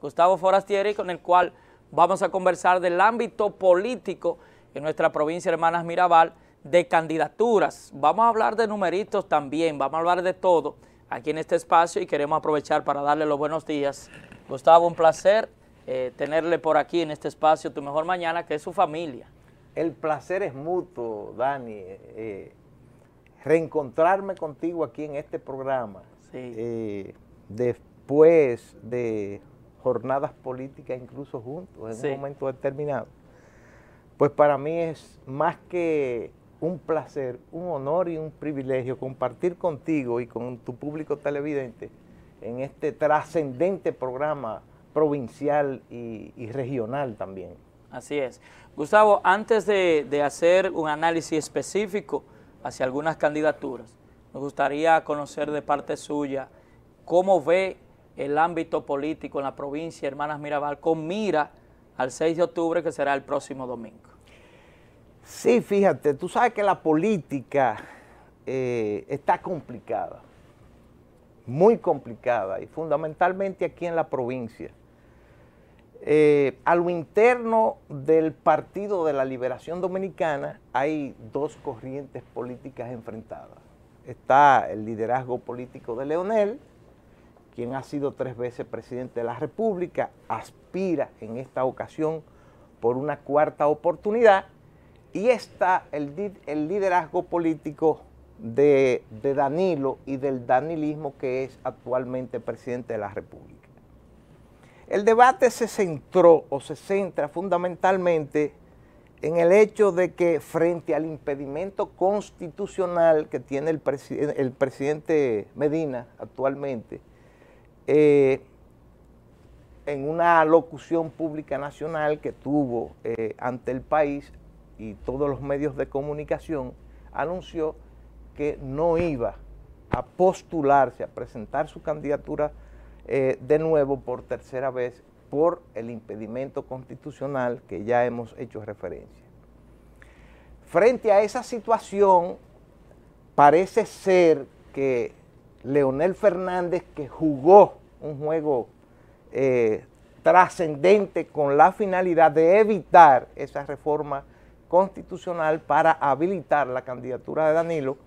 Gustavo Forastieri, con el cual vamos a conversar del ámbito político en nuestra provincia Hermanas Mirabal, de candidaturas. Vamos a hablar de numeritos también, vamos a hablar de todo aquí en este espacio y queremos aprovechar para darle los buenos días. Gustavo, un placer eh, tenerle por aquí en este espacio Tu Mejor Mañana, que es su familia. El placer es mutuo, Dani. Eh, eh, reencontrarme contigo aquí en este programa eh, después de jornadas políticas incluso juntos, en un momento determinado. Pues para mí es más que un placer, un honor y un privilegio compartir contigo y con tu público televidente en este trascendente programa provincial y, regional también. Así es. Gustavo, antes de hacer un análisis específico hacia algunas candidaturas, nos gustaría conocer de parte suya cómo ve el ámbito político en la provincia Hermanas Mirabal con mira al 6 de octubre que será el próximo domingo. Sí, fíjate, tú sabes que la política eh, está complicada, muy complicada y fundamentalmente aquí en la provincia. Eh, a lo interno del Partido de la Liberación Dominicana hay dos corrientes políticas enfrentadas está el liderazgo político de Leonel, quien ha sido tres veces presidente de la República, aspira en esta ocasión por una cuarta oportunidad, y está el, el liderazgo político de, de, Danilo y del danilismo que es actualmente presidente de la República. El debate se centró o se centra fundamentalmente en el hecho de que frente al impedimento constitucional que tiene el, presidente Medina actualmente, eh, en una locución pública nacional que tuvo eh, ante el país y todos los medios de comunicación, anunció que no iba a postularse, a presentar su candidatura eh, de nuevo por tercera vez por el impedimento constitucional que ya hemos hecho referencia. Frente a esa situación, parece ser que Leonel Fernández, que jugó un juego eh, trascendente con la finalidad de evitar esa reforma constitucional para habilitar la candidatura de Danilo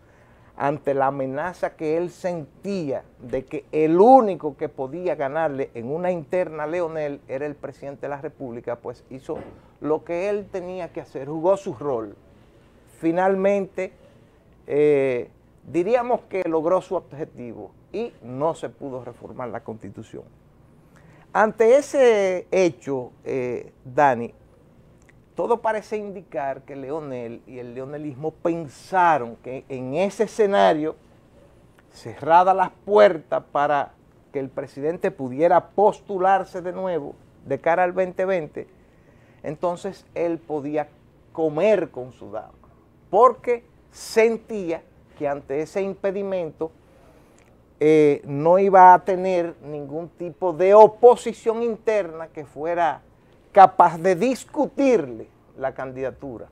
ante la amenaza que él sentía de que el único que podía ganarle en una interna Leonel era el presidente de la República, pues hizo lo que él tenía que hacer, jugó su rol finalmente eh, diríamos que logró su objetivo y no se pudo reformar la Constitución. Ante ese hecho, eh, Dani, todo parece indicar que Leonel y el leonelismo pensaron que en ese escenario, cerradas las puertas para que el presidente pudiera postularse de nuevo de cara al 2020, entonces él podía comer con su dama porque sentía que ante ese impedimento eh, no iba a tener ningún tipo de oposición interna que fuera capaz de discutirle la candidatura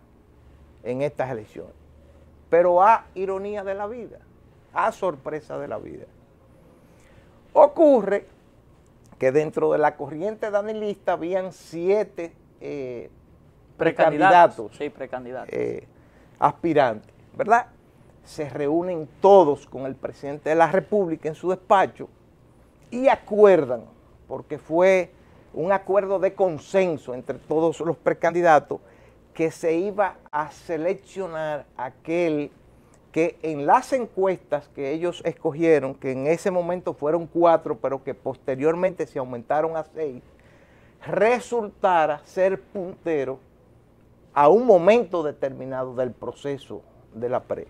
en estas elecciones. Pero a ironía de la vida, a sorpresa de la vida. Ocurre que dentro de la corriente danilista habían siete eh, precandidatos. precandidatos. Sí, precandidatos. Eh, aspirantes, ¿verdad? Se reúnen todos con el presidente de la República en su despacho y acuerdan, porque fue un acuerdo de consenso entre todos los precandidatos, que se iba a seleccionar aquel que en las encuestas que ellos escogieron, que en ese momento fueron cuatro, pero que posteriormente se aumentaron a seis, resultara ser puntero a un momento determinado del proceso de la PRE.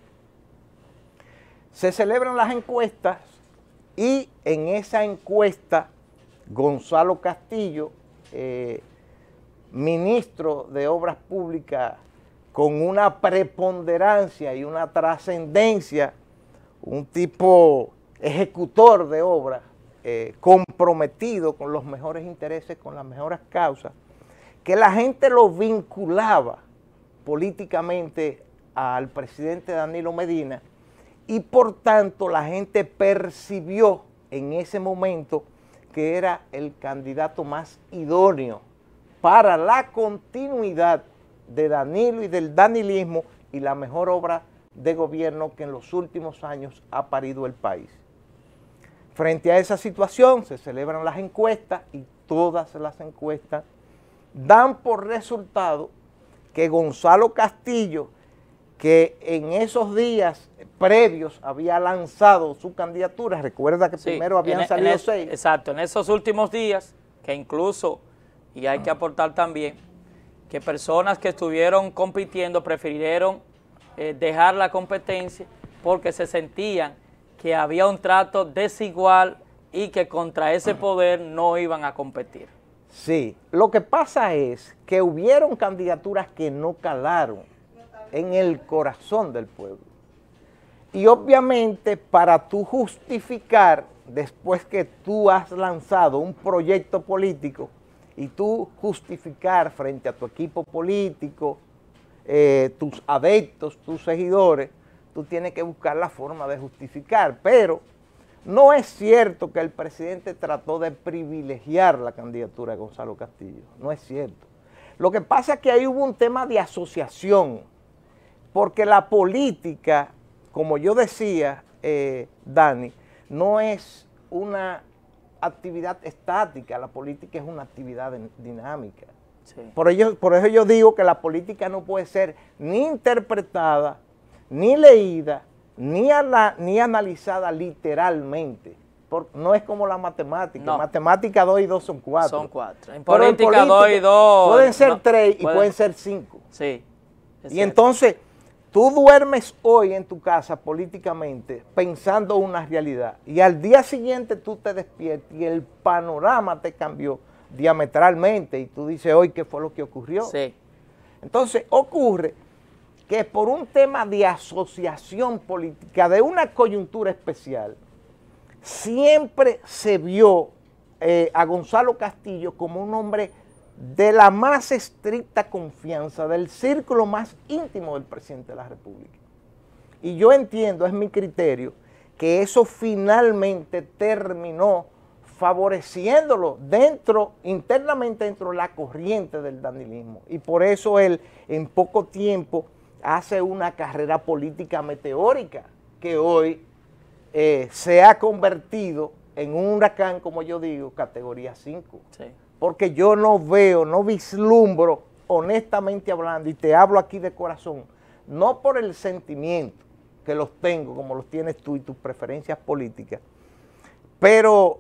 Se celebran las encuestas y en esa encuesta Gonzalo Castillo, eh, ministro de Obras Públicas, con una preponderancia y una trascendencia, un tipo ejecutor de obras, eh, comprometido con los mejores intereses, con las mejores causas, que la gente lo vinculaba políticamente al presidente Danilo Medina y por tanto la gente percibió en ese momento que era el candidato más idóneo para la continuidad de Danilo y del danilismo y la mejor obra de gobierno que en los últimos años ha parido el país. Frente a esa situación se celebran las encuestas y todas las encuestas dan por resultado que Gonzalo Castillo, que en esos días previos había lanzado su candidatura, recuerda que primero habían e-, salido e-, seis. Exacto, en esos últimos días, que incluso, y hay que ah. aportar también, que personas que estuvieron compitiendo prefirieron eh, dejar la competencia porque se sentían que había un trato desigual y que contra ese ah. poder no iban a competir. Sí, lo que pasa es que hubieron candidaturas que no calaron en el corazón del pueblo. Y obviamente para tú justificar, después que tú has lanzado un proyecto político, y tú justificar frente a tu equipo político, eh, tus adeptos, tus seguidores, tú tienes que buscar la forma de justificar. Pero no es cierto que el presidente trató de privilegiar la candidatura de Gonzalo Castillo, no es cierto. Lo que pasa es que ahí hubo un tema de asociación, porque la política, como yo decía, eh, Dani, no es una actividad estática, la política es una actividad dinámica. Por, por eso yo digo que la política no puede ser ni interpretada, ni leída, ni, a la, ni analizada literalmente. no es como la matemática. Matemática 2 y 2 son 4. Son 4. En política 2 y 2. Pueden ser 3 y pueden, ser 5. Sí. Y entonces, tú duermes hoy en tu casa políticamente pensando una realidad. Y al día siguiente tú te despiertas y el panorama te cambió diametralmente. Y tú dices, hoy, ¿qué fue lo que ocurrió? Sí. Entonces, ocurre que por un tema de asociación política, de una coyuntura especial, siempre se vio eh, a Gonzalo Castillo como un hombre de la más estricta confianza, del círculo más íntimo del presidente de la República. Y yo entiendo, es mi criterio, que eso finalmente terminó favoreciéndolo dentro, internamente dentro de la corriente del danilismo. Y por eso él en poco tiempo hace una carrera política meteórica que hoy eh, se ha convertido en un huracán, como yo digo, categoría 5. Porque yo no veo, no vislumbro, honestamente hablando, y te hablo aquí de corazón, no por el sentimiento que los tengo, como los tienes tú y tus preferencias políticas, pero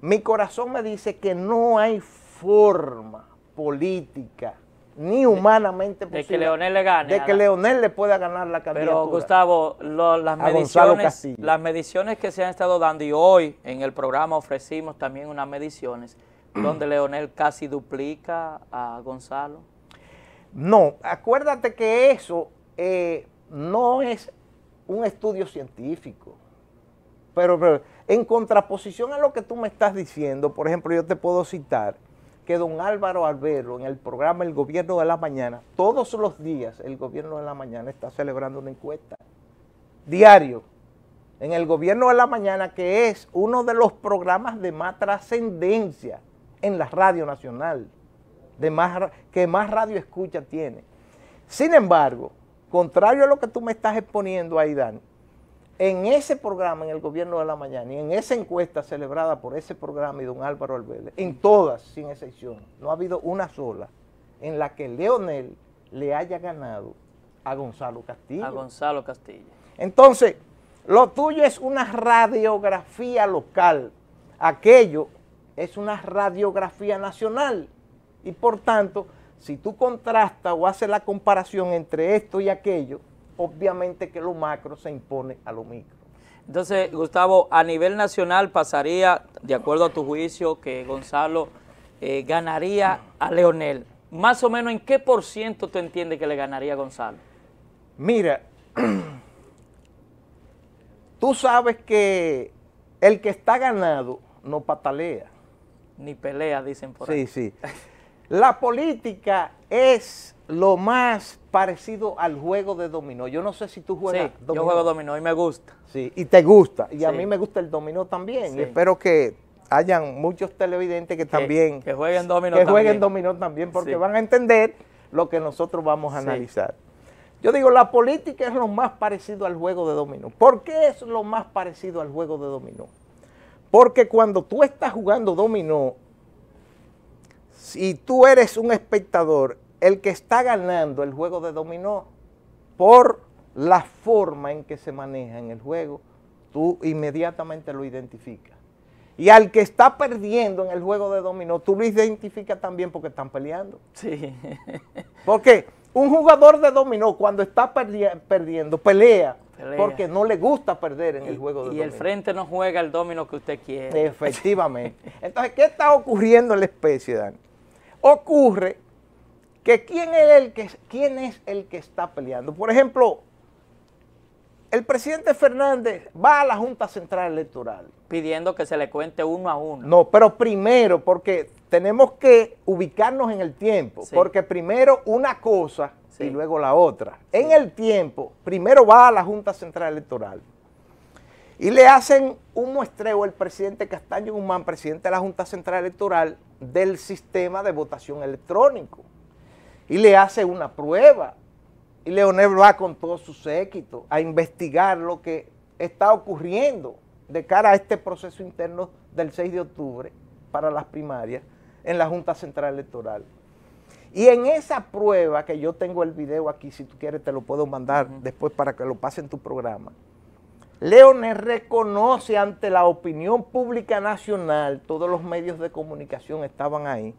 mi corazón me dice que no hay forma política ni humanamente posible. De que Leonel le gane. De que Leonel le pueda ganar la candidatura. Pero Gustavo, las, mediciones, las mediciones que se han estado dando y hoy en el programa ofrecimos también unas mediciones donde Leonel casi duplica a Gonzalo. No, acuérdate que eso eh, no es un estudio científico. pero en contraposición a lo que tú me estás diciendo, por ejemplo, yo te puedo citar que don Álvaro Albero en el programa El Gobierno de la Mañana, todos los días el Gobierno de la Mañana está celebrando una encuesta diario en el Gobierno de la Mañana, que es uno de los programas de más trascendencia en la radio nacional, de más, que más radio escucha tiene. Sin embargo, contrario a lo que tú me estás exponiendo Aidán, en ese programa, en el gobierno de la mañana, y en esa encuesta celebrada por ese programa y don Álvaro Albélez, en todas, sin excepción, no ha habido una sola en la que Leonel le haya ganado a Gonzalo Castillo. A Gonzalo Castillo. Entonces, lo tuyo es una radiografía local. Aquello es una radiografía nacional. Y por tanto, si tú contrastas o haces la comparación entre esto y aquello, obviamente que lo macro se impone a lo micro. Entonces, Gustavo, a nivel nacional pasaría, de acuerdo a tu juicio, que Gonzalo eh, ganaría a Leonel. Más o menos, ¿en qué por ciento tú entiendes que le ganaría a Gonzalo? Mira, tú sabes que el que está ganado no patalea. Ni pelea, dicen por ahí. Sí, sí. La política es lo más parecido al juego de dominó. Yo no sé si tú juegas sí, dominó. Yo juego dominó y me gusta. Sí, y te gusta. Y a mí me gusta el dominó también. Y espero que hayan muchos televidentes que, también que jueguen dominó que jueguen dominó también porque van a entender lo que nosotros vamos a analizar. Yo digo, la política es lo más parecido al juego de dominó. ¿Por qué es lo más parecido al juego de dominó? Porque cuando tú estás jugando dominó, si tú eres un espectador el que está ganando el juego de dominó por la forma en que se maneja en el juego, tú inmediatamente lo identificas. Y al que está perdiendo en el juego de dominó, tú lo identificas también porque están peleando. Sí. Porque un jugador de dominó cuando está perdiendo, pelea, porque no le gusta perder en el juego de dominó. Y el frente no juega el dominó que usted quiere. Efectivamente. Entonces, ¿qué está ocurriendo en la especie, Dan? Ocurre que quién es el que, está peleando. Por ejemplo, el presidente Fernández va a la Junta Central Electoral. Pidiendo que se le cuente uno a uno. No, pero primero, porque tenemos que ubicarnos en el tiempo, porque primero una cosa y luego la otra. En el tiempo, primero va a la Junta Central Electoral y le hacen un muestreo el presidente Castaño Guzmán, presidente de la Junta Central Electoral, del sistema de votación electrónico y le hace una prueba. Y Leonel va con todos sus séquito a investigar lo que está ocurriendo de cara a este proceso interno del 6 de octubre para las primarias en la Junta Central Electoral. Y en esa prueba, que yo tengo el video aquí, si tú quieres te lo puedo mandar después para que lo pase en tu programa, Leonel reconoce ante la opinión pública nacional, todos los medios de comunicación estaban ahí,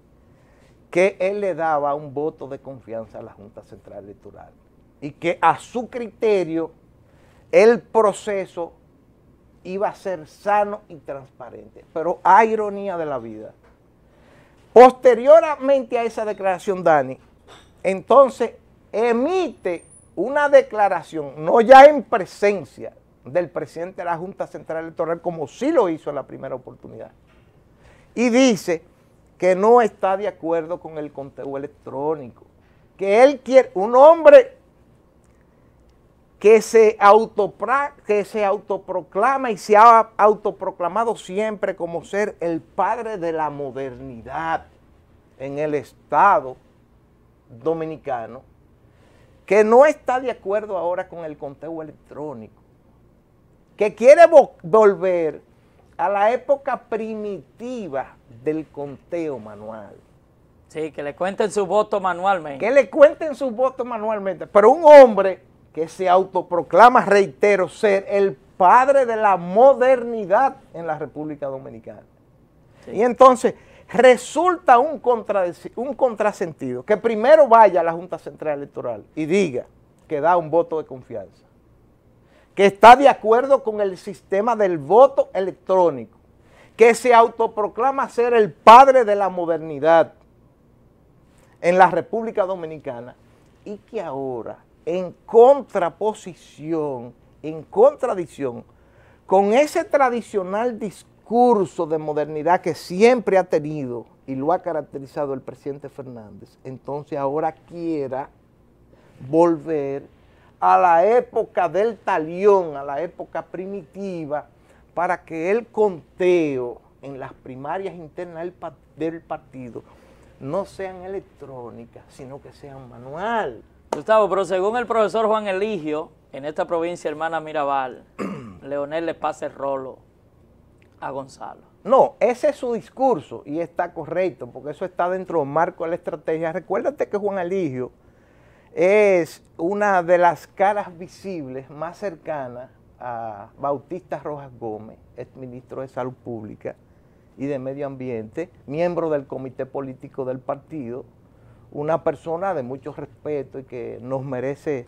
que él le daba un voto de confianza a la Junta Central Electoral y que a su criterio el proceso iba a ser sano y transparente. Pero a ironía de la vida. Posteriormente a esa declaración, Dani, entonces emite una declaración, no ya en presencia del presidente de la Junta Central Electoral, como sí lo hizo en la primera oportunidad, y dice que no está de acuerdo con el conteo electrónico. Que él quiere, un hombre que se, que se autoproclama y se ha autoproclamado siempre como ser el padre de la modernidad en el Estado dominicano, que no está de acuerdo ahora con el conteo electrónico, que quiere volver a la época primitiva del conteo manual. Sí, que le cuenten su voto manualmente. Que le cuenten su voto manualmente. Pero un hombre que se autoproclama, reitero, ser el padre de la modernidad en la República Dominicana. Y entonces resulta un contrasentido que primero vaya a la Junta Central Electoral y diga que da un voto de confianza que está de acuerdo con el sistema del voto electrónico, que se autoproclama ser el padre de la modernidad en la República Dominicana y que ahora, en contraposición, en contradicción, con ese tradicional discurso de modernidad que siempre ha tenido y lo ha caracterizado el presidente Fernández, entonces ahora quiera volver a la época del talión, a la época primitiva, para que el conteo en las primarias internas del, partido no sean electrónicas, sino que sean manual. Gustavo, pero según el profesor Juan Eligio, en esta provincia hermana Mirabal, Leonel le pasa el rolo a Gonzalo. No, ese es su discurso y está correcto, porque eso está dentro del marco de la estrategia. Recuérdate que Juan Eligio es una de las caras visibles más cercanas a Bautista Rojas Gómez, exministro de Salud Pública y de Medio Ambiente, miembro del comité político del partido, una persona de mucho respeto y que nos merece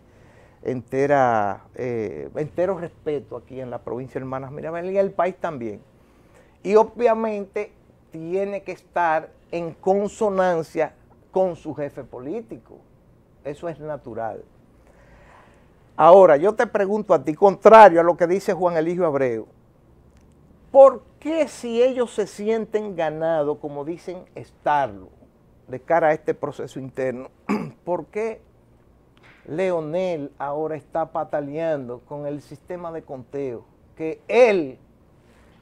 entera, eh, entero respeto aquí en la provincia de Hermanas Mirabel y en el país también. Y obviamente tiene que estar en consonancia con su jefe político. Eso es natural. Ahora, yo te pregunto a ti, contrario a lo que dice Juan Eligio Abreu, ¿por qué si ellos se sienten ganados, como dicen estarlo, de cara a este proceso interno, por qué Leonel ahora está pataleando con el sistema de conteo que él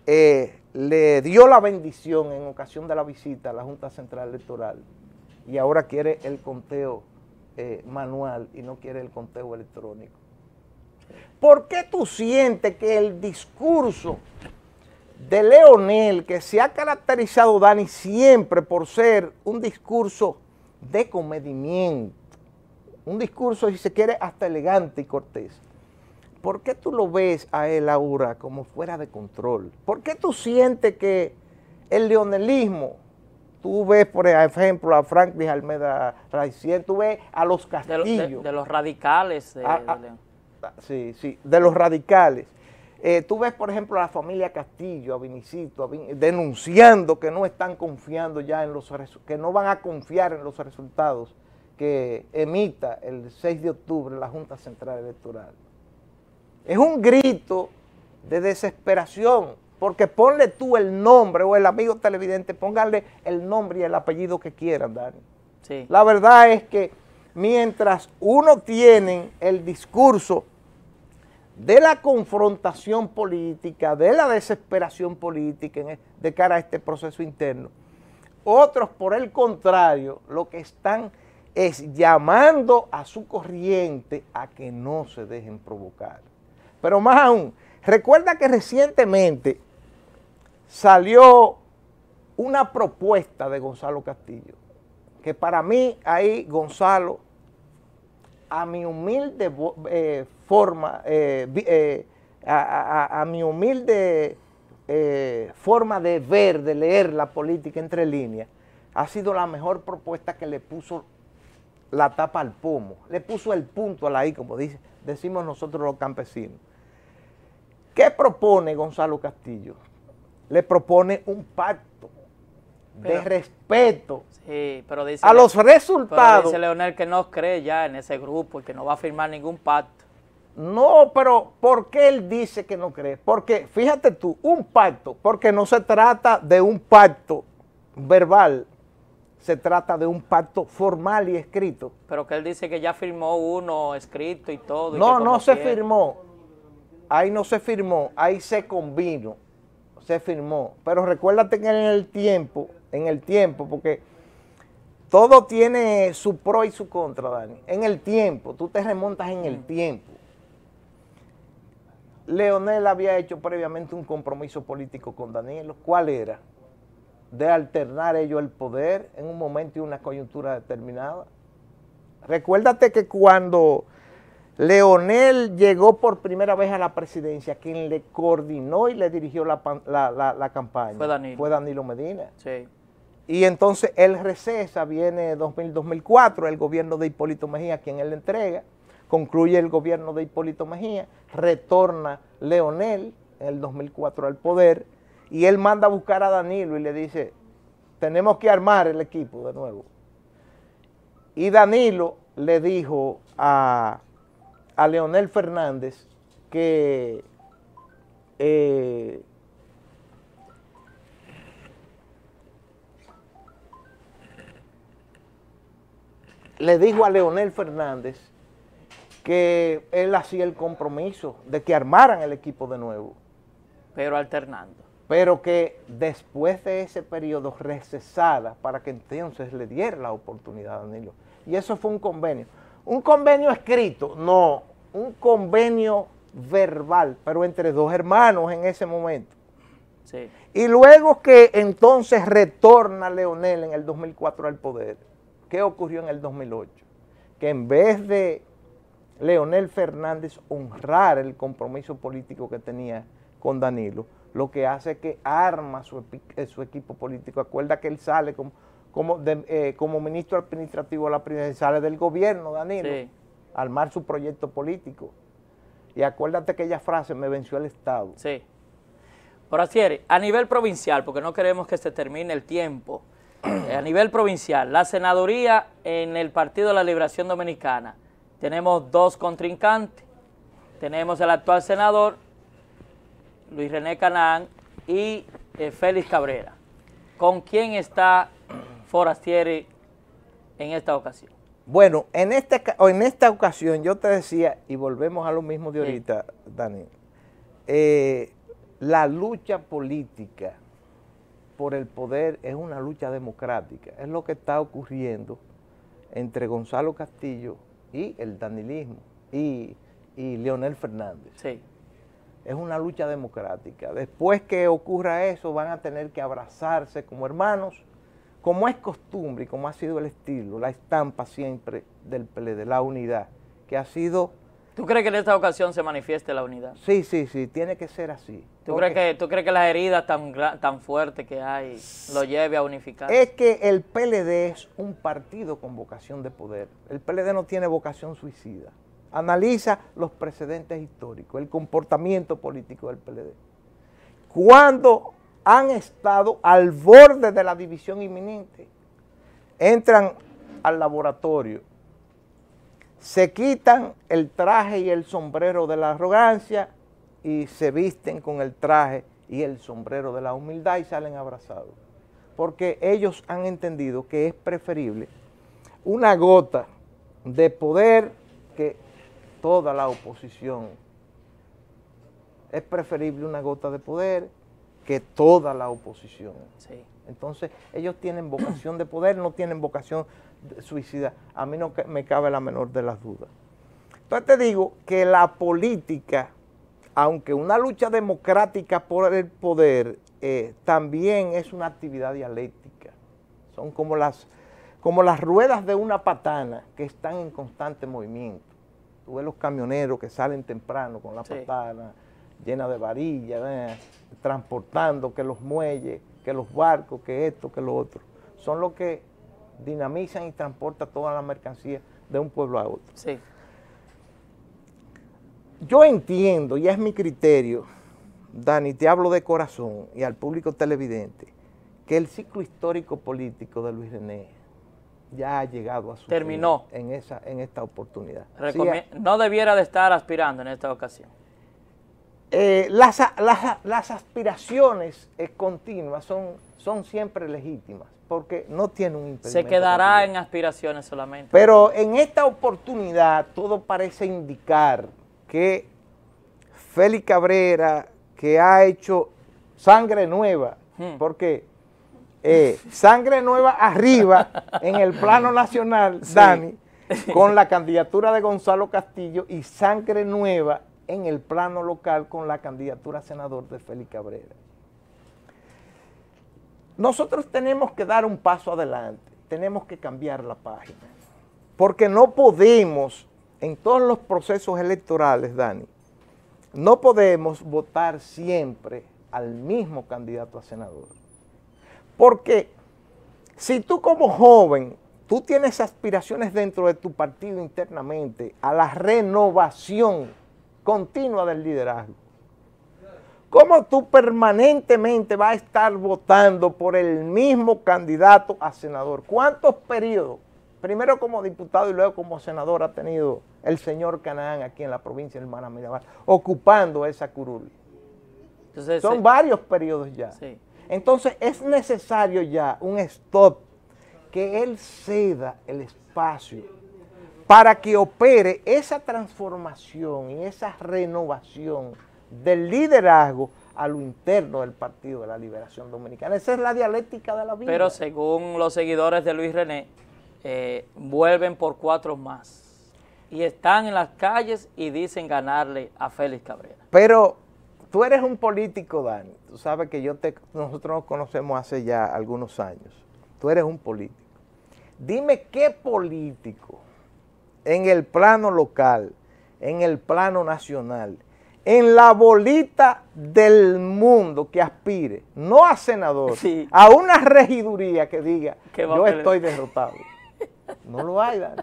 eh, le dio la bendición en ocasión de la visita a la Junta Central Electoral y ahora quiere el conteo eh, manual y no quiere el conteo electrónico? ¿Por qué tú sientes que el discurso de Leonel, que se ha caracterizado, Dani, siempre por ser un discurso de comedimiento, un discurso, si se quiere, hasta elegante y cortés. ¿Por qué tú lo ves a él ahora como fuera de control? ¿Por qué tú sientes que el leonelismo Tú ves, por ejemplo, a Franklin Almeda Raicien, tú ves a los castillos. De, los radicales. De, ah, ah, ah, sí, sí, de los radicales. Eh, tú ves, por ejemplo, a la familia Castillo, a Vinicito, denunciando que no están confiando ya en los que no van a confiar en los resultados que emita el 6 de octubre la Junta Central Electoral. Es un grito de desesperación porque ponle tú el nombre o el amigo televidente, póngale el nombre y el apellido que quieran, Dani. Sí. La verdad es que mientras uno tiene el discurso de la confrontación política, de la desesperación política e, de cara a este proceso interno, otros, por el contrario, lo que están es llamando a su corriente a que no se dejen provocar. Pero más aún, recuerda que recientemente salió una propuesta de Gonzalo Castillo, que para mí ahí Gonzalo, a mi humilde eh, forma, eh, eh, a, mi humilde forma de ver, de leer la política entre líneas, ha sido la mejor propuesta que le puso la tapa al pomo, le puso el punto a la I, como decimos nosotros los campesinos. ¿Qué propone Gonzalo Castillo? le propone un pacto de respeto pero dice, a los resultados. dice Leonel que no cree ya en ese grupo y que no va a firmar ningún pacto. No, pero ¿por qué él dice que no cree? Porque, fíjate tú, un pacto, porque no se trata de un pacto verbal, se trata de un pacto formal y escrito. Pero que él dice que ya firmó uno escrito y todo. no, no se firmó, ahí no se firmó, ahí se combinó se firmó. Pero recuérdate que en el tiempo, en el tiempo, porque todo tiene su pro y su contra, Dani. En el tiempo, tú te remontas en el mm. tiempo. Leonel había hecho previamente un compromiso político con Daniel. ¿Cuál era? De alternar ellos el poder en un momento y una coyuntura determinada. Recuérdate que cuando Leonel llegó por primera vez a la presidencia, quien le coordinó y le dirigió la, campaña. Fue Danilo. Medina. Sí. Y entonces él recesa, viene 2004 el gobierno de Hipólito Mejía, quien él le entrega, concluye el gobierno de Hipólito Mejía, retorna Leonel en el 2004 al poder, y él manda a buscar a Danilo y le dice, tenemos que armar el equipo de nuevo. Y Danilo le dijo a a Leonel Fernández que eh, le dijo a Leonel Fernández que él hacía el compromiso de que armaran el equipo de nuevo. Pero alternando. Pero que después de ese periodo recesada para que entonces le diera la oportunidad a Danilo. Y eso fue un convenio. Un convenio escrito, no, un convenio verbal, pero entre dos hermanos en ese momento. Sí. Y luego que entonces retorna Leonel en el 2004 al poder, ¿qué ocurrió en el 2008? Que en vez de Leonel Fernández honrar el compromiso político que tenía con Danilo, lo que hace es que arma su, eh, su equipo político. Acuerda que él sale como eh, como, ministro administrativo de la presidencia, del gobierno, Danilo, sí. armar su proyecto político. Y acuérdate aquella frase, me venció el Estado. Sí. así, a nivel provincial, porque no queremos que se termine el tiempo, eh, a nivel provincial, la senaduría en el Partido de la Liberación Dominicana, tenemos dos contrincantes, tenemos el actual senador Luis René Canán y eh, Félix Cabrera. ¿Con quién está Forastieri en esta ocasión? Bueno, en esta, en esta ocasión yo te decía, y volvemos a lo mismo de ahorita, Daniel Dani, eh, la lucha política por el poder es una lucha democrática. Es lo que está ocurriendo entre Gonzalo Castillo y el danilismo y, y Leonel Fernández. Sí. Es una lucha democrática. Después que ocurra eso, van a tener que abrazarse como hermanos como es costumbre y como ha sido el estilo, la estampa siempre del PLD, la unidad, que ha sido... ¿Tú crees que en esta ocasión se manifieste la unidad? Sí, sí, sí, tiene que ser así. ¿Tú, crees, que, ¿tú crees que las heridas tan, tan fuertes que hay lo lleve a unificar? Es que el PLD es un partido con vocación de poder. El PLD no tiene vocación suicida. Analiza los precedentes históricos, el comportamiento político del PLD. Cuando han estado al borde de la división inminente. Entran al laboratorio, se quitan el traje y el sombrero de la arrogancia y se visten con el traje y el sombrero de la humildad y salen abrazados. Porque ellos han entendido que es preferible una gota de poder que toda la oposición. Es preferible una gota de poder que toda la oposición. Sí. Entonces, ellos tienen vocación de poder, no tienen vocación de suicida. A mí no me cabe la menor de las dudas. Entonces te digo que la política, aunque una lucha democrática por el poder, eh, también es una actividad dialéctica. Son como las, como las ruedas de una patana que están en constante movimiento. Tú ves los camioneros que salen temprano con la patana llena de varillas. ¿eh? transportando, que los muelles, que los barcos, que esto, que lo otro. Son los que dinamizan y transportan toda la mercancía de un pueblo a otro. Sí. Yo entiendo, y es mi criterio, Dani, te hablo de corazón y al público televidente, que el ciclo histórico político de Luis René ya ha llegado a su terminó en esa en esta oportunidad. no debiera de estar aspirando en esta ocasión. Eh, las, las, aspiraciones eh, continuas son, son siempre legítimas, porque no tiene un impedimento. Se quedará en aspiraciones solamente. Pero en esta oportunidad todo parece indicar que Félix Cabrera, que ha hecho sangre nueva, hmm. porque eh, sangre nueva arriba en el plano nacional, Dani, con la candidatura de Gonzalo Castillo y sangre nueva en el plano local con la candidatura a senador de Félix Cabrera. Nosotros tenemos que dar un paso adelante, tenemos que cambiar la página, porque no podemos, en todos los procesos electorales, Dani, no podemos votar siempre al mismo candidato a senador. Porque si tú como joven, tú tienes aspiraciones dentro de tu partido internamente a la renovación continua del liderazgo. ¿Cómo tú permanentemente vas a estar votando por el mismo candidato a senador? ¿Cuántos periodos, primero como diputado y luego como senador, ha tenido el señor Canaán aquí en la provincia de Hermana Mirabal, ocupando esa curul? Son eh, varios periodos ya. Entonces es necesario ya un stop, que él ceda el espacio para que opere esa transformación y esa renovación del liderazgo a lo interno del Partido de la Liberación Dominicana. Esa es la dialéctica de la vida. Pero según los seguidores de Luis René, eh, vuelven por cuatro más y están en las calles y dicen ganarle a Félix Cabrera. Pero tú eres un político, Dani. Tú sabes que nosotros nos conocemos hace ya algunos años. Tú eres un político. Dime qué político en el plano local, en el plano nacional, en la bolita del mundo que aspire, no a senador, a una regiduría que diga, yo estoy derrotado. No lo hay, Dani.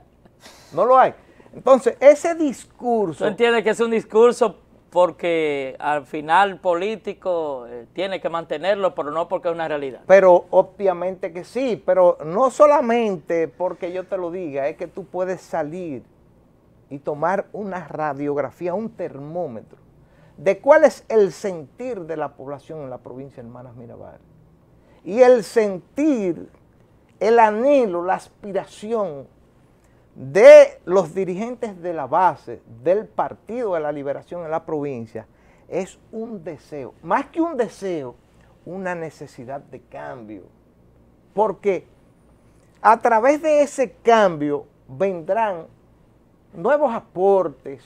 No lo hay. Entonces, ese discurso... Tú entiendes que es un discurso porque al final político eh, tiene que mantenerlo, pero no porque es una realidad. Pero obviamente que sí, pero no solamente porque yo te lo diga, es que tú puedes salir y tomar una radiografía, un termómetro, de cuál es el sentir de la población en la provincia de Hermanas Mirabal. Y el sentir, el anhelo, la aspiración de los dirigentes de la base del Partido de la Liberación en la provincia es un deseo, más que un deseo, una necesidad de cambio. Porque a través de ese cambio vendrán nuevos aportes,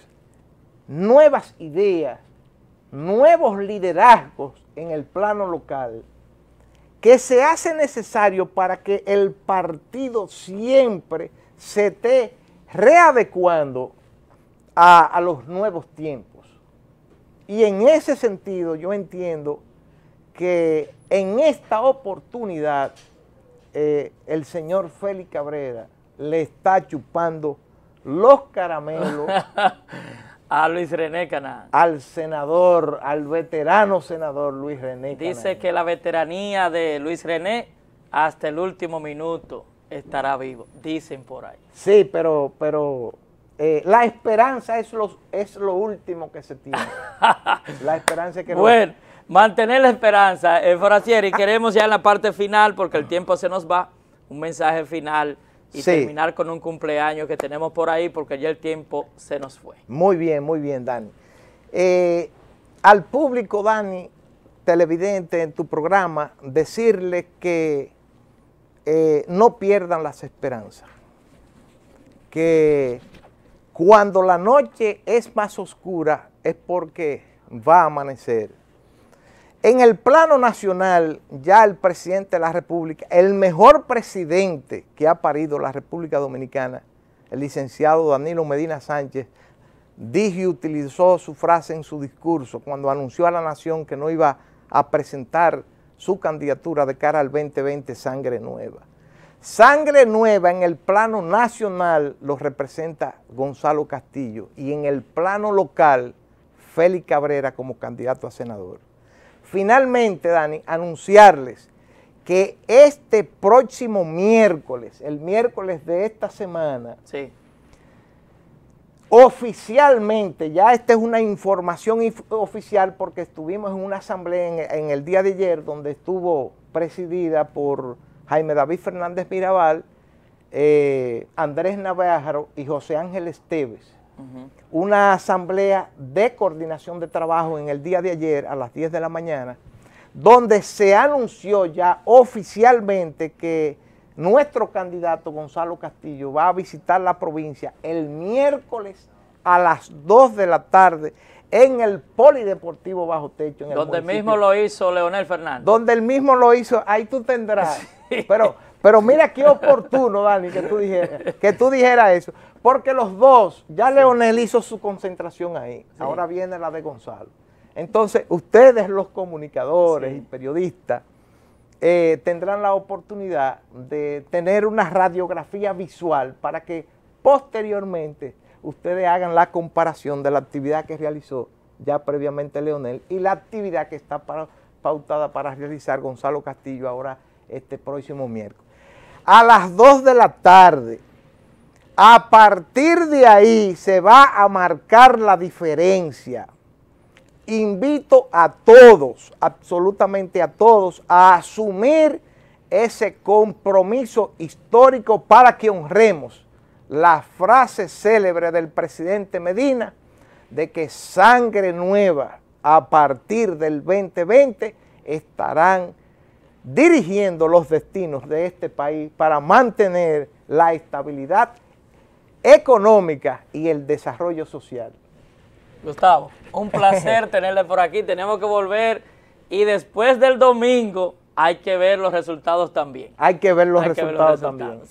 nuevas ideas, nuevos liderazgos en el plano local que se hace necesario para que el partido siempre se esté readecuando a, los nuevos tiempos. Y en ese sentido yo entiendo que en esta oportunidad eh, el señor Félix Cabrera le está chupando los caramelos a Luis René Cana Al senador, al veterano senador Luis René Cana Dice que la veteranía de Luis René hasta el último minuto estará vivo, dicen por ahí. Sí, pero, pero eh, la esperanza es lo, es lo último que se tiene. la esperanza que Bueno, mantener la esperanza. Eh, y queremos ya en la parte final, porque el tiempo se nos va, un mensaje final y terminar con un cumpleaños que tenemos por ahí, porque ya el tiempo se nos fue. Muy bien, muy bien, Dani. Eh, al público, Dani, televidente en tu programa, decirle que eh, no pierdan las esperanzas. Que cuando la noche es más oscura es porque va a amanecer. En el plano nacional, ya el presidente de la República, el mejor presidente que ha parido la República Dominicana, el licenciado Danilo Medina Sánchez, dijo y utilizó su frase en su discurso cuando anunció a la nación que no iba a presentar su candidatura de cara al 2020 Sangre Nueva. Sangre Nueva en el plano nacional lo representa Gonzalo Castillo y en el plano local Félix Cabrera como candidato a senador. Finalmente, Dani, anunciarles que este próximo miércoles, el miércoles de esta semana, sí oficialmente, ya esta es una información oficial porque estuvimos en una asamblea en, el día de ayer donde estuvo presidida por Jaime David Fernández Mirabal, eh, Andrés Navajaro y José Ángel Esteves. Una asamblea de coordinación de trabajo en el día de ayer a las 10 de la mañana, donde se anunció ya oficialmente que nuestro candidato Gonzalo Castillo va a visitar la provincia el miércoles a las 2 de la tarde en el Polideportivo Bajo Techo. En donde mismo lo hizo Leonel Fernández. Donde el mismo lo hizo, ahí tú tendrás. Pero, pero mira qué oportuno, Dani, que tú dijeras, que tú eso. Porque los dos, ya Leonel hizo su concentración ahí. Ahora viene la de Gonzalo. Entonces, ustedes los comunicadores y periodistas eh, tendrán la oportunidad de tener una radiografía visual para que posteriormente ustedes hagan la comparación de la actividad que realizó ya previamente Leonel y la actividad que está pautada para realizar Gonzalo Castillo ahora este próximo miércoles. A las 2 de la tarde, a partir de ahí se va a marcar la diferencia invito a todos, absolutamente a todos, a asumir ese compromiso histórico para que honremos la frase célebre del presidente Medina de que sangre nueva a partir del 2020 estarán dirigiendo los destinos de este país para mantener la estabilidad económica y el desarrollo social. Gustavo, un placer tenerle por aquí. Tenemos que volver y después del domingo hay que ver los resultados también. Hay que ver los, resultados, también.